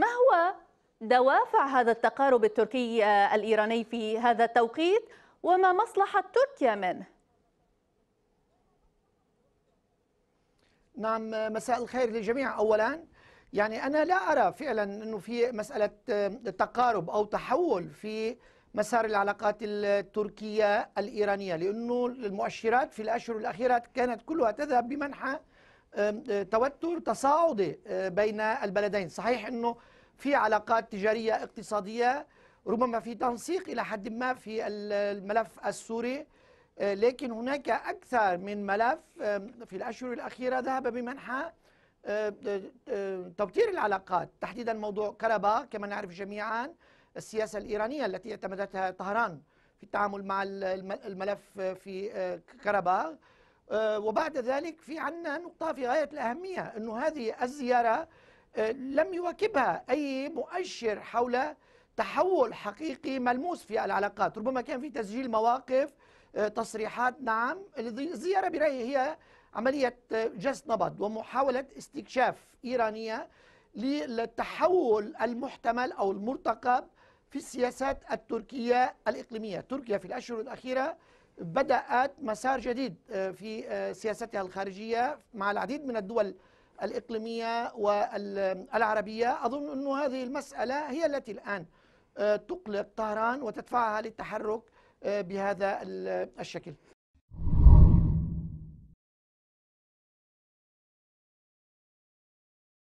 ما هو دوافع هذا التقارب التركي آه، الإيراني في هذا التوقيت وما مصلحة تركيا منه؟ نعم مساء الخير للجميع أولا يعني أنا لا أرى فعلا أنه في مسألة آه، تقارب أو تحول في مسار العلاقات التركية الإيرانية لأنه المؤشرات في الأشهر الأخيرة كانت كلها تذهب بمنحى آه، توتر تصاعدي آه، بين البلدين صحيح أنه في علاقات تجارية اقتصادية ربما في تنسيق إلى حد ما في الملف السوري آه، لكن هناك أكثر من ملف في الأشهر الأخيرة ذهب بمنحى توتير العلاقات تحديدا موضوع كربا كما نعرف جميعا السياسة الإيرانية التي اعتمدتها طهران في التعامل مع الملف في كرباغ آه، وبعد ذلك في عنا نقطة في غاية الأهمية أنه هذه الزيارة آه، لم يواكبها أي مؤشر حول تحول حقيقي ملموس في العلاقات ربما كان في تسجيل مواقف آه، تصريحات نعم الزيارة برأيي هي عملية جس نبض ومحاولة استكشاف إيرانية للتحول المحتمل أو المرتقب في السياسات التركية الإقليمية تركيا في الأشهر الأخيرة بدأت مسار جديد آه، في آه، سياستها الخارجية مع العديد من الدول الإقليمية والعربية أظن أن هذه المسألة هي التي الآن آه، تقلق طهران وتدفعها للتحرك بهذا الشكل